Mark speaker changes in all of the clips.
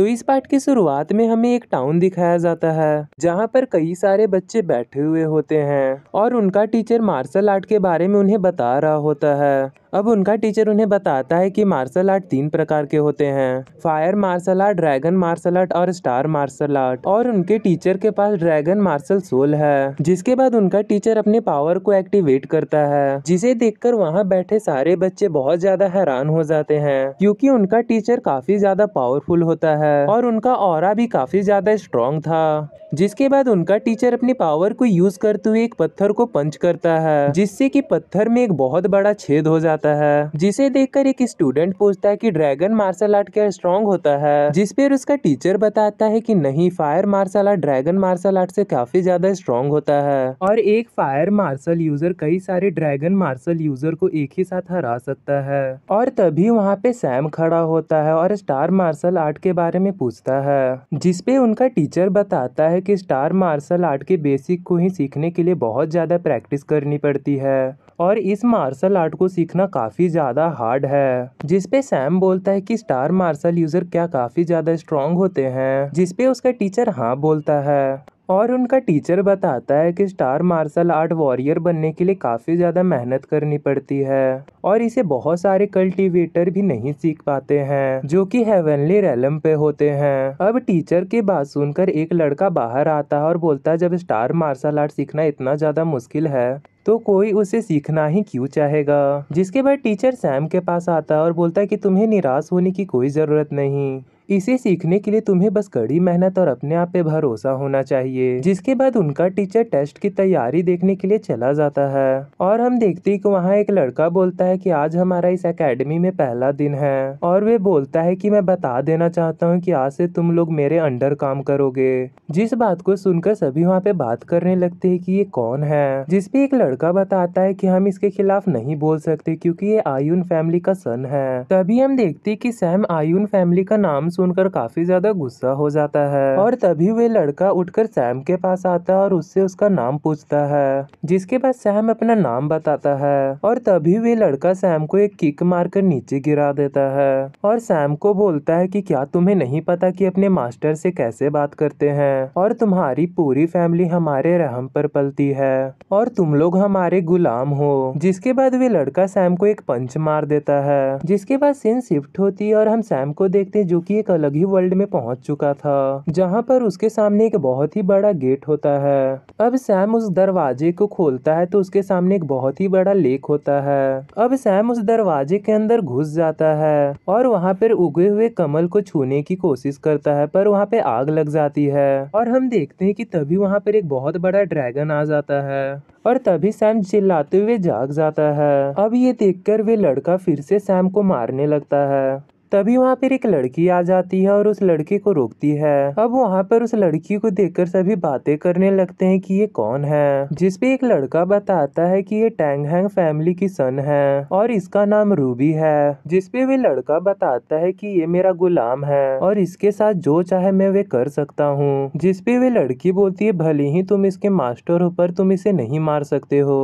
Speaker 1: तो इस पार्ट की शुरुआत में हमें एक टाउन दिखाया जाता है जहाँ पर कई सारे बच्चे बैठे हुए होते हैं और उनका टीचर मार्शल आर्ट के बारे में उन्हें बता रहा होता है अब उनका टीचर उन्हें बताता है कि मार्शल आर्ट तीन प्रकार के होते हैं fire martial art dragon martial art और स्टार मार्शल आर्ट और उनके टीचर के पास ड्रैगन मार्शल सोल है जिसके बाद उनका टीचर अपने पावर को एक्टिवेट करता है जिसे देखकर वहाँ बैठे सारे बच्चे बहुत ज्यादा हैरान हो जाते हैं क्योंकि उनका टीचर काफी ज्यादा पावरफुल होता है और उनका और भी काफी ज्यादा स्ट्रॉन्ग था जिसके बाद उनका टीचर अपनी पावर को यूज करते हुए एक पत्थर को पंच करता है जिससे की पत्थर में एक बहुत बड़ा छेद हो जाता जाता है जिसे देखकर एक स्टूडेंट पूछता है कि ड्रैगन मार्शल आर्ट क्या स्ट्रॉन्ग होता है जिस पर उसका टीचर बताता है कि नहीं fire martial art dragon martial art से काफी ज्यादा स्ट्रॉन्ग होता है और एक फायर मार्शल यूजर कई सारे ड्रैगन मार्शल यूजर को एक ही साथ हरा सकता है और तभी वहाँ पे सैम खड़ा होता है और स्टार मार्शल आर्ट के बारे में पूछता है जिसपे उनका टीचर बताता है कि स्टार मार्शल आर्ट के बेसिक को ही सीखने के लिए बहुत ज्यादा प्रैक्टिस करनी पड़ती है और इस मार्शल आर्ट को सीखना काफ़ी ज़्यादा हार्ड है जिसपे सैम बोलता है कि स्टार मार्शल यूजर क्या काफ़ी ज़्यादा स्ट्रांग होते हैं जिसपे उसका टीचर हाँ बोलता है और उनका टीचर बताता है कि स्टार मार्शल आर्ट वॉरियर बनने के लिए काफ़ी ज़्यादा मेहनत करनी पड़ती है और इसे बहुत सारे कल्टीवेटर भी नहीं सीख पाते हैं जो कि हेवनली रैलम पे होते हैं अब टीचर के बात सुनकर एक लड़का बाहर आता है और बोलता है जब स्टार मार्शल आर्ट सीखना इतना ज़्यादा मुश्किल है तो कोई उसे सीखना ही क्यों चाहेगा जिसके बाद टीचर सैम के पास आता है और बोलता है कि तुम्हें निराश होने की कोई ज़रूरत नहीं इसे सीखने के लिए तुम्हें बस कड़ी मेहनत और अपने आप पे भरोसा होना चाहिए जिसके बाद उनका टीचर टेस्ट की तैयारी देखने के लिए चला जाता है और हम देखते कि वहाँ एक लड़का बोलता है कि आज हमारा इस एकेडमी में पहला दिन है और वे बोलता है कि मैं बता देना चाहता हूँ कि आज से तुम लोग मेरे अंडर काम करोगे जिस बात को सुनकर सभी वहाँ पे बात करने लगते है की ये कौन है जिसपे एक लड़का बताता है की हम इसके खिलाफ नहीं बोल सकते क्यूँकी ये आयुन फैमिली का सन है तभी हम देखते की सैम आयुन फैमिली का नाम सुनकर काफी ज्यादा गुस्सा हो जाता है और तभी वे लड़का उठकर सैम के पास आता है और उससे उसका नाम पूछता है जिसके बाद सैम अपना नाम बताता है और तभी वे लड़का सैम को एक किक मारकर नीचे गिरा देता है और सैम को बोलता है कि क्या तुम्हें नहीं पता कि अपने मास्टर से कैसे बात करते हैं और तुम्हारी पूरी फैमिली हमारे रहम पर पलती है और तुम लोग हमारे गुलाम हो जिसके बाद वे लड़का सैम को एक पंच मार देता है जिसके बाद सीन शिफ्ट होती है और हम सैम को देखते हैं जो कि एक एक अलग ही वर्ल्ड में पहुंच चुका था जहां पर उसके सामने एक बहुत ही बड़ा गेट होता है अब सैम उस दरवाजे को खोलता है तो उसके सामने एक बहुत ही बड़ा लेक होता है अब सैम उस दरवाजे के अंदर घुस जाता है और वहाँ पर उगे हुए कमल को छूने की कोशिश करता है पर वहाँ पे आग लग जाती है और हम देखते है की तभी वहाँ पर एक बहुत बड़ा ड्रैगन आ जाता है और तभी सैम चिल्लाते हुए जाग जाता है अब ये देखकर वे लड़का फिर से सैम को मारने लगता है तभी वहाँ पर एक लड़की आ जाती है और उस लड़के को रोकती है अब वहाँ पर उस लड़की को देखकर सभी बातें करने लगते हैं कि ये कौन है जिसपे एक लड़का बताता है कि ये टैंग हैंग फैमिली की सन है और इसका नाम रूबी है जिसपे वे लड़का बताता है कि ये मेरा गुलाम है और इसके साथ जो चाहे मैं वे कर सकता हूँ जिसपे वे लड़की बोलती है भले ही तुम इसके मास्टर हो पर तुम इसे नहीं मार सकते हो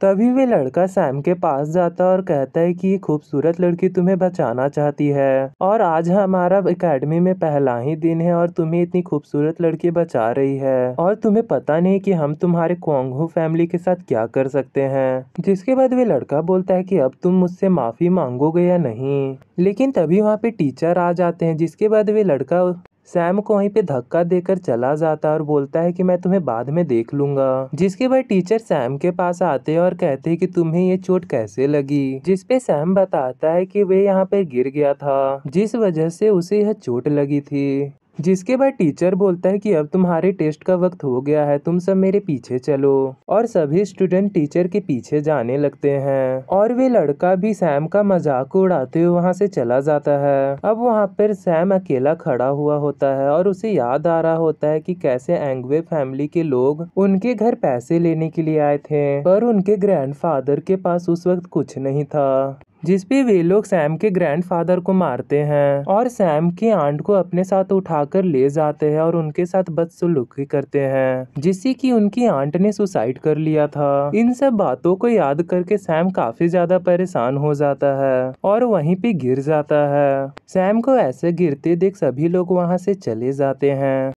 Speaker 1: तभी वे लड़का सैम के पास जाता और कहता है कि ये खूबसूरत लड़की तुम्हें बचाना चाहती है और आज हमारा एकेडमी में पहला ही दिन है और तुम्हें इतनी खूबसूरत लड़की बचा रही है और तुम्हें पता नहीं कि हम तुम्हारे कोंगहू फैमिली के साथ क्या कर सकते हैं जिसके बाद वे लड़का बोलता है कि अब तुम मुझसे माफी मांगोगे या नहीं लेकिन तभी वहाँ पे टीचर आ जाते हैं जिसके बाद वे लड़का सैम को वहीं पे धक्का देकर चला जाता है और बोलता है कि मैं तुम्हें बाद में देख लूंगा जिसके बाद टीचर सैम के पास आते हैं और कहते हैं कि तुम्हें ये चोट कैसे लगी जिसपे सैम बताता है कि वे यहाँ पे गिर गया था जिस वजह से उसे यह चोट लगी थी जिसके बाद टीचर बोलता है कि अब तुम्हारे टेस्ट का वक्त हो गया है तुम सब मेरे पीछे चलो और सभी स्टूडेंट टीचर के पीछे जाने लगते हैं और वे लड़का भी सैम का मजाक उड़ाते हुए वहाँ से चला जाता है अब वहाँ पर सैम अकेला खड़ा हुआ होता है और उसे याद आ रहा होता है कि कैसे एंगवे फैमिली के लोग उनके घर पैसे लेने के लिए आए थे पर उनके ग्रैंड के पास उस वक्त कुछ नहीं था जिसपे वे लोग सैम के ग्रैंडफादर को मारते हैं और सैम के आंट को अपने साथ उठाकर ले जाते हैं और उनके साथ बदसुलूकी करते हैं जिससे कि उनकी आंट ने सुसाइड कर लिया था इन सब बातों को याद करके सैम काफी ज्यादा परेशान हो जाता है और वहीं पे गिर जाता है सैम को ऐसे गिरते देख सभी लोग वहां से चले जाते हैं